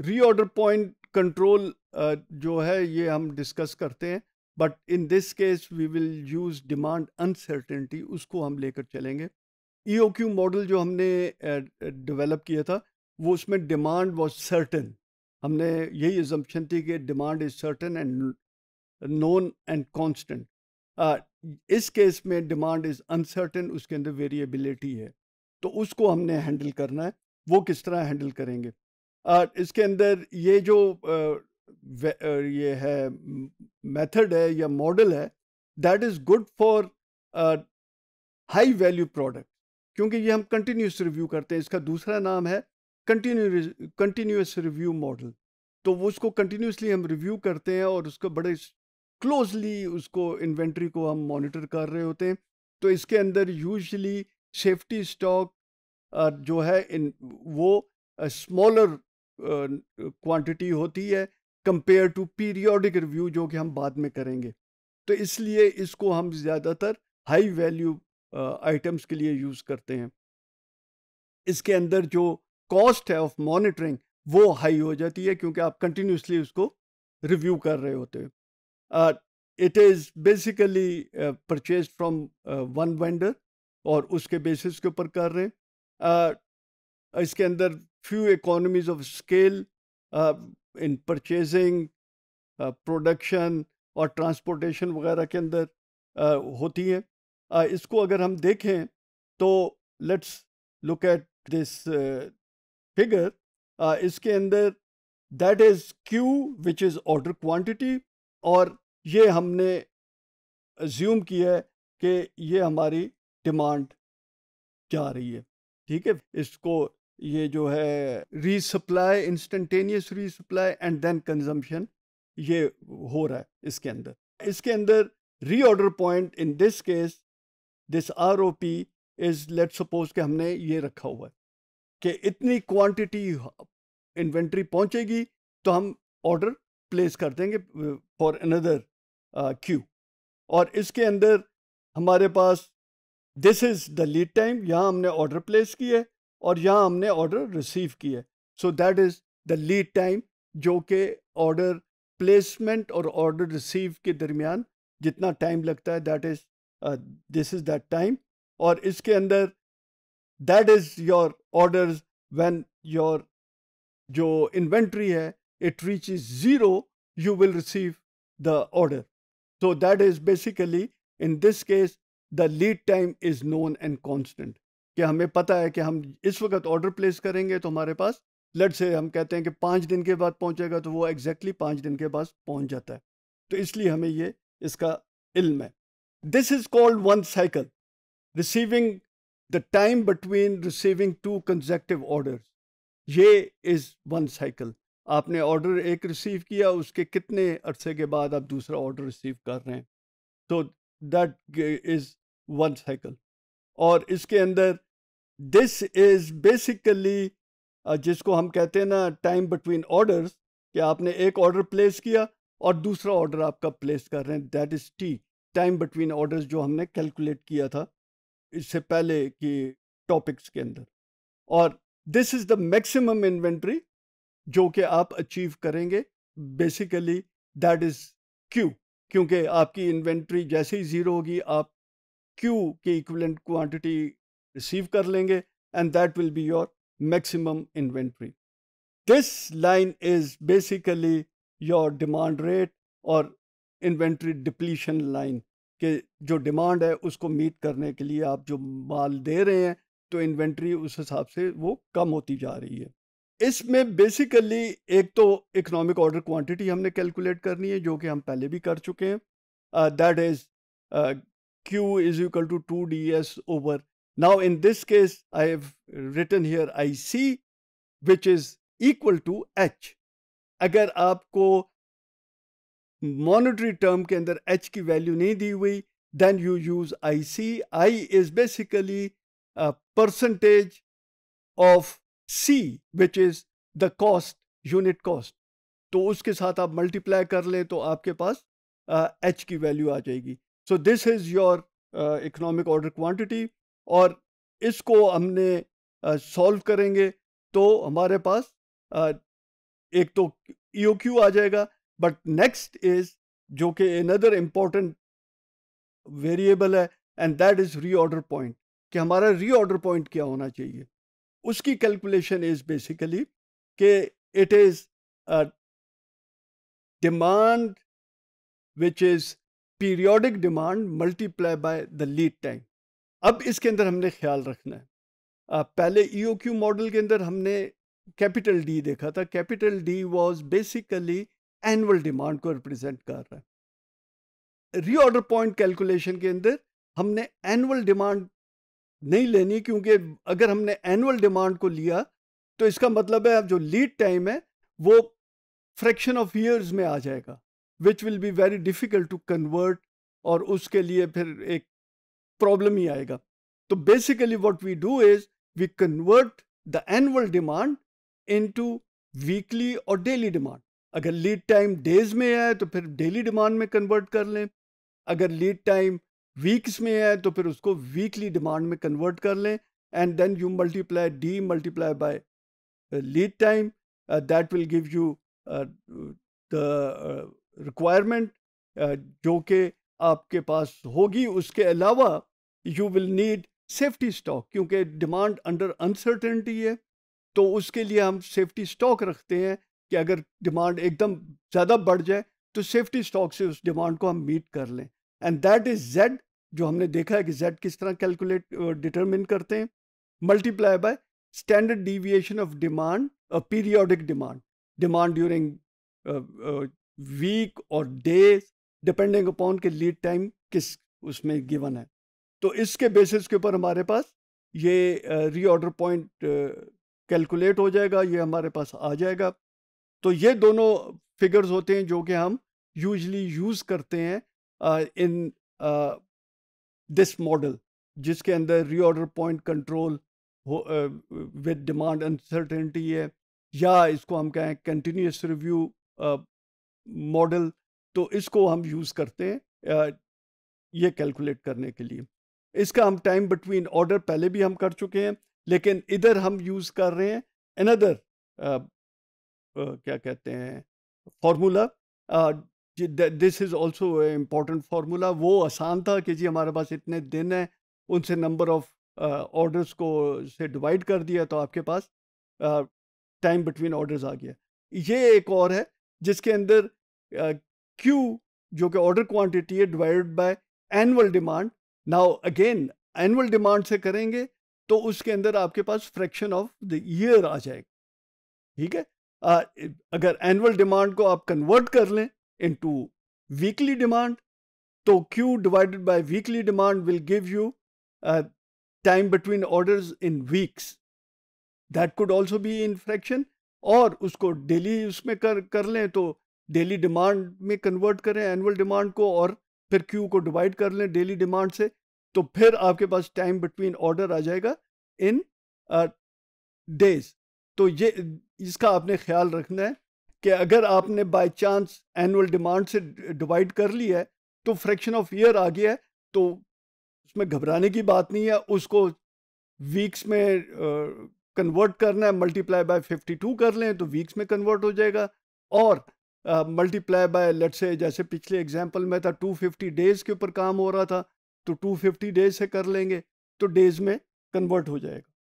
Reorder point control जो है ये हम डिस्कस करते हैं but in this case we will use demand uncertainty उसको हम लेकर चलेंगे ई e मॉडल जो हमने डेवलप uh, uh, किया था वो उसमें डिमांड वॉज सर्टन हमने यही एजम्पन थी कि demand is certain and known and constant इस केस में डिमांड इज अनसर्टन उसके अंदर वेरिएबिलिटी है तो उसको हमने हैंडल करना है वो किस तरह हैंडल करेंगे इसके अंदर ये जो ये है मेथड है या मॉडल है that is good for high value product क्योंकि ये हम कंटिन्यूस रिव्यू करते हैं इसका दूसरा नाम है कंटिन्यू कंटिन्यूस रिव्यू मॉडल तो वो उसको कंटिन्यूसली हम रिव्यू करते हैं और उसको बड़े क्लोजली उसको इन्वेंट्री को हम मॉनिटर कर रहे होते हैं तो इसके अंदर यूजली सेफ्टी स्टॉक जो है इन वो स्मॉलर क्वांटिटी होती है कंपेयर टू पीरियोडिक रिव्यू जो कि हम बाद में करेंगे तो इसलिए इसको हम ज़्यादातर हाई वैल्यू आइटम्स के लिए यूज़ करते हैं इसके अंदर जो कॉस्ट है ऑफ मॉनिटरिंग वो हाई हो जाती है क्योंकि आप कंटिन्यूसली उसको रिव्यू कर रहे होते हैं it is basically purchase from one vendor और उसके बेसिस के ऊपर कर रहे हैं uh, इसके अंदर few economies of scale uh, in purchasing, uh, production और transportation वगैरह के अंदर uh, होती हैं uh, इसको अगर हम देखें तो let's look at this figure इसके अंदर that is Q which is order quantity और ये हमने ज्यूम किया है कि ये हमारी डिमांड जा रही है ठीक है इसको ये जो है resupply instantaneous resupply and then consumption ये हो रहा है इसके अंदर इसके अंदर reorder point in this case this R O P is let suppose के हमने ये रखा हुआ है कि इतनी क्वांटिटी इन्वेंट्री पहुंचेगी तो हम ऑर्डर प्लेस कर देंगे फॉर अनदर क्यू और इसके अंदर हमारे पास this is the lead time यहाँ हमने ऑर्डर प्लेस किया है और यहाँ हमने ऑर्डर रिसीव किया so that is the lead time जो कि ऑर्डर प्लेसमेंट और ऑर्डर रिसीव के दरमियान जितना टाइम लगता है that is this is that time और इसके अंदर that is your order when your जो इन्वेंट्री है it reach is zero you will receive the order so that is basically in this case the lead time is known and constant कि हमें पता है कि हम इस वक्त ऑर्डर प्लेस करेंगे तो हमारे पास लट से हम कहते हैं कि पाँच दिन के बाद पहुंचेगा तो वो एग्जैक्टली पाँच दिन के बाद पहुंच जाता है तो इसलिए हमें ये इसका इल्म है this is called one cycle receiving the time between receiving two consecutive order ये इज़ वन साइकिल आपने ऑर्डर एक रिसीव किया उसके कितने अरसे के बाद आप दूसरा ऑर्डर रिसीव कर रहे हैं तो दैट इज़ वन साइकिल और इसके अंदर दिस इज़ बेसिकली जिसको हम कहते हैं ना टाइम बिटवीन ऑर्डर्स कि आपने एक ऑर्डर प्लेस किया और दूसरा ऑर्डर आपका प्लेस कर रहे हैं that is T time between orders जो हमने कैलकुलेट किया था इससे पहले कि टॉपिक्स के अंदर और this is the maximum inventory जो कि आप अचीव करेंगे बेसिकली दैट इज़ क्यू क्योंकि आपकी इन्वेंट्री जैसे ही ज़ीरो होगी आप क्यू के इक्वलेंट क्वांटिटी रिसीव कर लेंगे and that will be your maximum inventory this line is basically your demand rate और इन्वेंट्री डिप्लीशन लाइन के जो डिमांड है उसको मीट करने के लिए आप जो माल दे रहे हैं तो इन्वेंट्री उस हिसाब से वो कम होती जा रही है इसमें बेसिकली एक तो इकोनॉमिक ऑर्डर क्वांटिटी हमने कैलकुलेट करनी है जो कि हम पहले भी कर चुके हैं that is Q is equal to two D S over Now, in this case, I have written here IC, which is equal to H. अगर आपको monetary term के अंदर H की value नहीं दी हुई, then you use IC. I is basically a percentage of C, which is the cost, unit cost. तो उसके साथ आप multiply कर ले, तो आपके पास H की value आ जाएगी. So this is your economic order quantity. और इसको हमने सॉल्व करेंगे तो हमारे पास एक तो ई e क्यू आ जाएगा बट नेक्स्ट इज जो कि अनदर इम्पॉर्टेंट वेरिएबल है and that is reorder point कि हमारा रीऑर्डर पॉइंट क्या होना चाहिए उसकी कैलकुलेशन इज बेसिकली कि it is demand which is periodic demand multiply by the lead time अब इसके अंदर हमने ख्याल रखना है आ, पहले ई e मॉडल के अंदर हमने कैपिटल डी देखा था capital D was basically annual demand को रिप्रेजेंट कर रहा है रीऑर्डर पॉइंट कैलकुलेशन के अंदर हमने एनुअल डिमांड नहीं लेनी क्योंकि अगर हमने एनुअल डिमांड को लिया तो इसका मतलब है जो लीड टाइम है वो फ्रैक्शन ऑफ ईयर्स में आ जाएगा which will be very difficult to convert और उसके लिए फिर एक प्रॉब्लम ही आएगा तो basically what we do is we convert the annual demand into weekly और डेली डिमांड अगर लीड टाइम डेज में है तो फिर डेली डिमांड में कन्वर्ट कर लें अगर लीड टाइम वीक्स में है तो फिर उसको वीकली डिमांड में कन्वर्ट कर लें and then you multiply D multiply by lead time that will give you the requirement जो कि आपके पास होगी उसके अलावा you will need safety stock क्योंकि डिमांड अंडर अनसर्टेनिटी है तो उसके लिए हम सेफ्टी स्टॉक रखते हैं कि अगर डिमांड एकदम ज़्यादा बढ़ जाए तो सेफ्टी स्टॉक से उस डिमांड को हम मीट कर लें एंड दैट इज़ जेड जो हमने देखा है कि जेड किस तरह कैलकुलेट डिटरमिन करते हैं multiply by standard deviation of demand periodic demand demand during week और डेज डिपेंडिंग अपॉन के लीड टाइम किस उसमें गिवन है तो इसके बेसिस के ऊपर हमारे पास ये रीऑर्डर पॉइंट कैलकुलेट हो जाएगा ये हमारे पास आ जाएगा तो ये दोनों फिगर्स होते हैं जो कि हम यूजली यूज़ करते हैं इन दिस मॉडल जिसके अंदर रीऑर्डर पॉइंट कंट्रोल हो विद डिमांड अनसर्टेनिटी है या इसको हम कहें कंटिन्यूस रिव्यू मॉडल तो इसको हम यूज़ करते हैं ये कैलकुलेट करने के लिए इसका हम टाइम बिटवीन ऑर्डर पहले भी हम कर चुके हैं लेकिन इधर हम यूज़ कर रहे हैं अनदर क्या कहते हैं formula this is also important formula वो आसान था कि जी हमारे पास इतने दिन हैं उनसे नंबर ऑफ ऑर्डर्स को से डिवाइड कर दिया तो आपके पास टाइम बिटवीन ऑर्डर्स आ गया ये एक और है जिसके अंदर uh, Q जो कि ऑर्डर क्वांटिटी है divided by annual demand now again annual demand से करेंगे तो उसके अंदर आपके पास फ्रैक्शन ऑफ द ईयर आ जाएगा ठीक है आ, अगर एनुअल डिमांड को आप कन्वर्ट कर लें इनटू वीकली डिमांड तो Q divided by weekly demand will give you time between orders in weeks that could also be in fraction और उसको डेली उसमें कर कर लें तो डेली डिमांड में कन्वर्ट करें एनुअल डिमांड को और फिर क्यू को डिवाइड कर लें डेली डिमांड से तो फिर आपके पास टाइम बिटवीन ऑर्डर आ जाएगा इन डेज तो ये इसका आपने ख्याल रखना है कि अगर आपने बाय चांस एनुअल डिमांड से डिवाइड कर लिया है तो फ्रैक्शन ऑफ ईयर आ गया है तो उसमें घबराने की बात नहीं है उसको वीक्स में कन्वर्ट करना है मल्टीप्लाई बाय 52 कर लें तो वीक्स में कन्वर्ट हो जाएगा और मल्टीप्लाई बाय लेट से जैसे पिछले एग्जांपल में था 250 डेज के ऊपर काम हो रहा था तो 250 डेज से कर लेंगे तो डेज में कन्वर्ट हो जाएगा